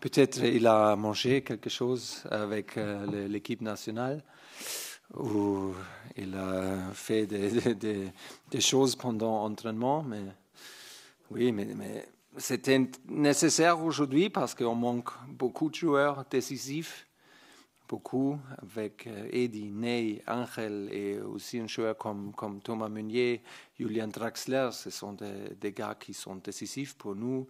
Peut-être il a mangé quelque chose avec euh, l'équipe nationale ou il a fait des, choses pendant l'entraînement. Mais oui, mais, c'était nécessaire aujourd'hui parce qu'on manque beaucoup de joueurs décisifs, beaucoup avec euh, Eddie, Ney, Angel et aussi un joueur comme, Thomas Meunier, Julian Draxler. Ce sont des gars qui sont décisifs pour nous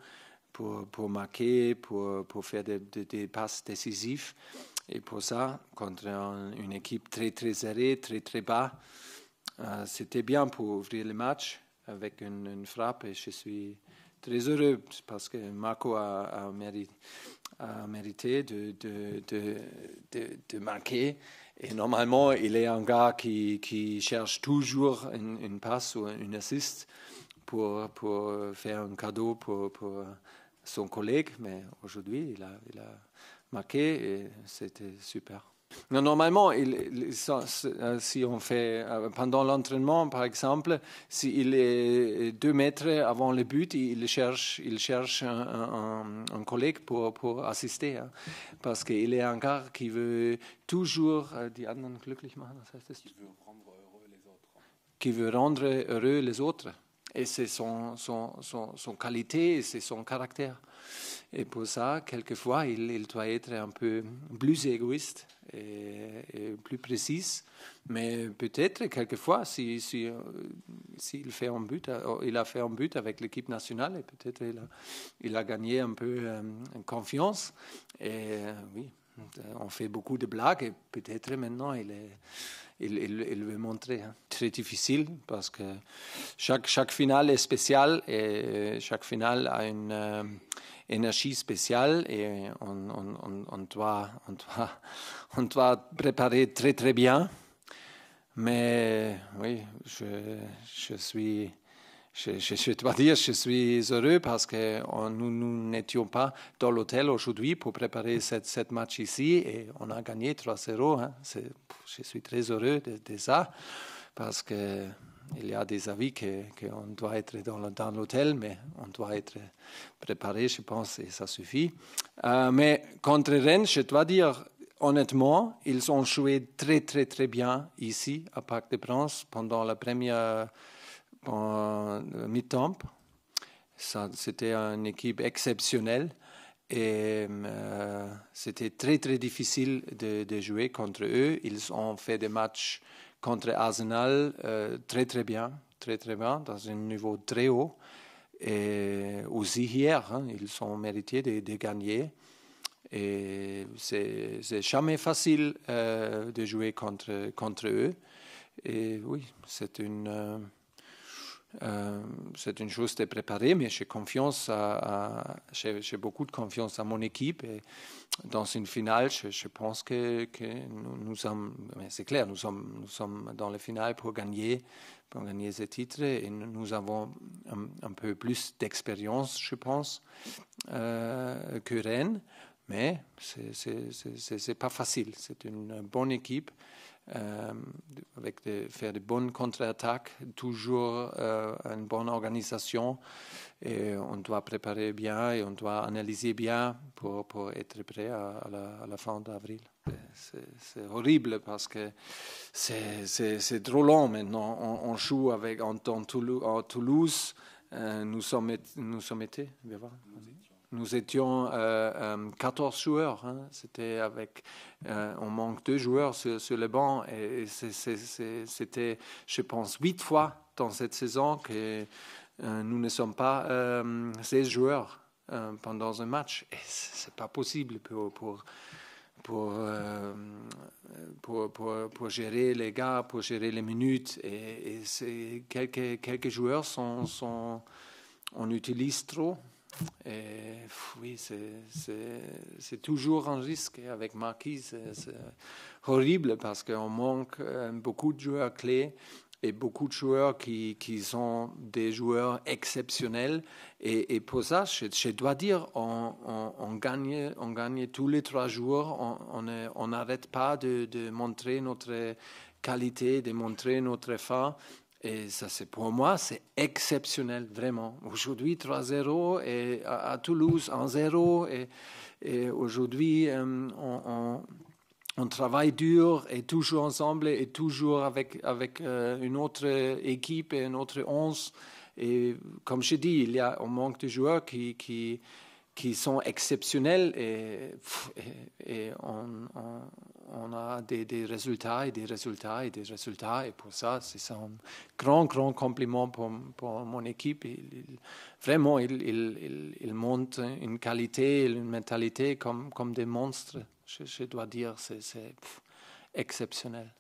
pour, marquer, pour, pour faire des, des, passes décisives. Et pour ça, contre une équipe très très serrée, très très bas, euh, c'était bien pour ouvrir le match avec une, frappe et je suis très heureux parce que Marco a, mérité, de, de, de, marquer. Et normalement, il est un gars qui, qui cherche toujours une, passe ou une assist pour, pour faire un cadeau pour son collègue, mais aujourd'hui, il a, il a marqué et c'était super. Normalement, euh, si on fait euh, pendant l'entraînement, par exemple, s'il est deux mètres avant le but, il cherche, il cherche un, collègue pour, pour assister, hein. parce qu'il est un gars qui veut toujours qui veut rendre heureux les autres et c'est son, son, son, qualité, c'est son caractère. Et pour ça, quelquefois, il, doit être un peu plus égoïste et, plus précis. Mais peut-être, quelquefois, euh, s'il si, fait un but, euh, oh, il a fait un but avec l'équipe nationale et peut-être il a, il a gagné un peu euh, confiance. Et oui. Euh, on fait beaucoup de blagues et peut-être maintenant il, il, veut montrer. Hein. très difficile parce que chaque, finale est spéciale et euh, chaque finale a une euh, énergie spéciale et on, doit, on, on doit préparer très très bien. Mais oui, je suis je, dois dire, je suis heureux parce que nous n'étions pas dans l'hôtel aujourd'hui pour préparer mm. cette, match ici et on a gagné 3-0. Hein. Je suis très heureux de, ça parce qu'il y a des avis qu'on doit être dans l'hôtel, mais on doit être préparé, je pense, et ça suffit. Euh, mais contre Rennes, je dois dire, honnêtement, ils ont joué très, très, très bien ici, à Parc des Princes, pendant la première en mi-temps. C'était une équipe exceptionnelle et euh, c'était très très difficile de, jouer contre eux. Ils ont fait des matchs contre Arsenal euh, très très bien, très très bien, dans un niveau très haut. Et aussi hier, hein, ils ont mérité de, gagner. Et c'est jamais facile euh, de jouer contre, contre eux. Et oui, c'est une euh, c'est une chose de préparer, mais j'ai confiance, j'ai beaucoup de confiance à mon équipe. Et dans une finale, je, pense que, nous, sommes, c'est clair, nous sommes, dans la finale pour gagner, pour gagner ce titre. Et nous avons un, peu plus d'expérience, je pense, euh, que Rennes. Mais ce n'est pas facile. C'est une bonne équipe. Euh, avec de, faire de bonnes contre-attaques, toujours euh, une bonne organisation. Et on doit préparer bien et on doit analyser bien pour, pour être prêt à, la, fin d'avril. C'est horrible parce que c'est trop long maintenant. On, joue avec en, Toulouse. Toulouse euh, nous sommes, nous sommes été, nous étions 14 euh, euh, joueurs. Hein. C'était avec, euh, on manque deux joueurs sur, le banc et, c'était, je pense, huit fois dans cette saison que nous ne sommes pas 16 joueurs pendant un match. Et n'est pas possible pour, pour pour, pour, gérer les gars, pour gérer les minutes. Et, quelques, quelques joueurs sont, sont, on utilise trop oui, c'est toujours un risque. Avec Marquis, c'est horrible parce qu'on manque euh, beaucoup de joueurs clés et beaucoup de joueurs qui, sont des joueurs exceptionnels. Et, pour ça, je, dois dire, on, gagne, on gagne tous les trois jours. On n'arrête pas de, de montrer notre qualité, de montrer notre fin. Et ça, c'est pour moi, c'est exceptionnel, vraiment. Aujourd'hui, 3-0, et à, Toulouse, 1-0, et, et aujourd'hui, euh, on, travaille dur, et toujours ensemble, et toujours avec, avec euh, une autre équipe et une autre 11. Et comme je dis, il y a, on manque de joueurs qui qui sont exceptionnels et, et on, a des, résultats et des résultats et des résultats. Et pour ça, c'est un grand, grand compliment pour, pour mon équipe. vraiment, ils il, montent une qualité, une mentalité comme, comme des monstres. je dois dire, c'est exceptionnel.